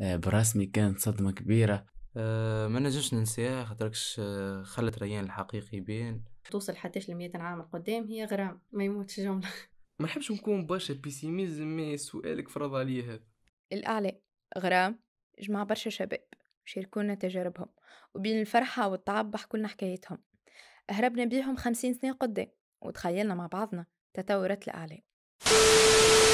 آه، برسمي كانت صدمة كبيرة أه ما نجمش ننساها خاطركش آه، خلت ريان الحقيقي يبان توصل حتى ل عام القدام هي غرام ما يموتش جملة ما نحبش نكون برشا بيسيميزم مي سؤالك فرض عليا هذا الأعلى غرام جمع برشا شباب شاركونا تجاربهم وبين الفرحة والتعب حكولنا حكايتهم هربنا بيهم خمسين سنة قدام وتخيلنا مع بعضنا تطورات الأعلام